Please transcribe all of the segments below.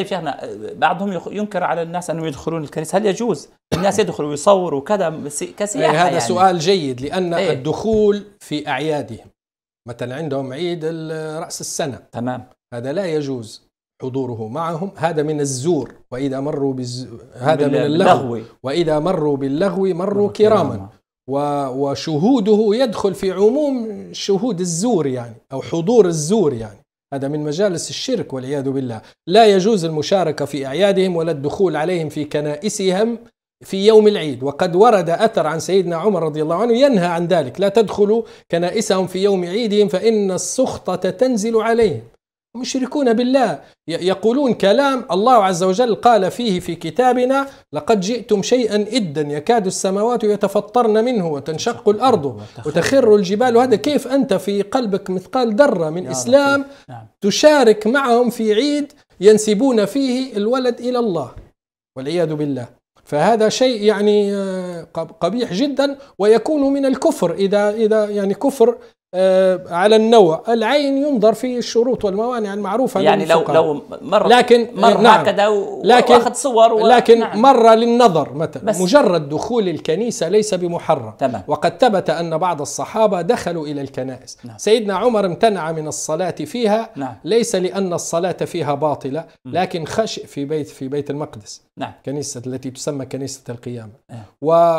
شيخنا بعضهم ينكر على الناس انهم يدخلون الكنيسه هل يجوز الناس يدخلوا ويصوروا وكذا كسياحه يعني هذا يعني. سؤال جيد لان إيه؟ الدخول في اعيادهم مثلا عندهم عيد راس السنه تمام هذا لا يجوز حضوره معهم هذا من الزور واذا مروا بالز... هذا من اللغو واذا مروا باللغو مروا كراما و... وشهوده يدخل في عموم شهود الزور يعني او حضور الزور يعني هذا من مجالس الشرك والعياذ بالله لا يجوز المشاركة في أعيادهم ولا الدخول عليهم في كنائسهم في يوم العيد وقد ورد أثر عن سيدنا عمر رضي الله عنه ينهى عن ذلك لا تدخلوا كنائسهم في يوم عيدهم فإن السخطة تنزل عليهم مشركون بالله يقولون كلام الله عز وجل قال فيه في كتابنا لقد جئتم شيئا إدا يكاد السماوات يتفطرن منه وتنشق الأرض وتخر الجبال وهذا كيف أنت في قلبك مثقال ذرة من إسلام نعم. تشارك معهم في عيد ينسبون فيه الولد إلى الله والعياذ بالله فهذا شيء يعني آه، قبيح جدا ويكون من الكفر اذا اذا يعني كفر آه، على النوع العين ينظر في الشروط والموانع المعروفة يعني لو لو مر لكن آه، مر نعم هكذا لكن واخذ صور و... لكن نعم مر للنظر مثلا بس مجرد دخول الكنيسة ليس بمحرم تمام وقد ثبت أن بعض الصحابة دخلوا إلى الكنائس نعم سيدنا عمر امتنع من الصلاة فيها نعم ليس لأن الصلاة فيها باطلة لكن خشئ في بيت في بيت المقدس نعم كنيسة التي تسمى كنيسة القيامة نعم.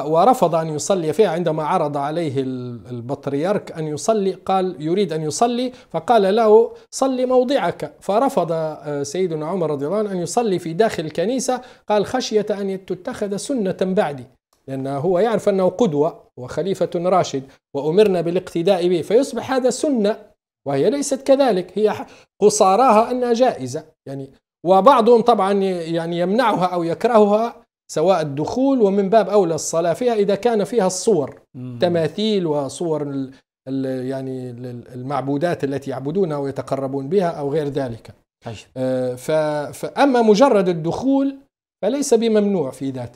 ورفض أن يصلي فيها عندما عرض عليه البطريرك أن يصلي يصلي قال يريد أن يصلي فقال له صلي موضعك فرفض آه، سيدنا عمر رضي الله عنه أن يصلي في داخل الكنيسة قال خشية أن تتخذ سنة بعدي لأنه هو يعرف أنه قدوة وخليفة راشد وأمرنا بالاقتداء به فيصبح هذا سنة وهي ليست كذلك هي قصاراها أنها جائزة يعني وبعضهم طبعا يعني يمنعها أو يكرهها سواء الدخول ومن باب اولى الصلاه فيها اذا كان فيها الصور مم. تماثيل وصور يعني المعبودات التي يعبدونها ويتقربون بها أو غير ذلك طيب. آه، فأما مجرد الدخول فليس بممنوع في ذاته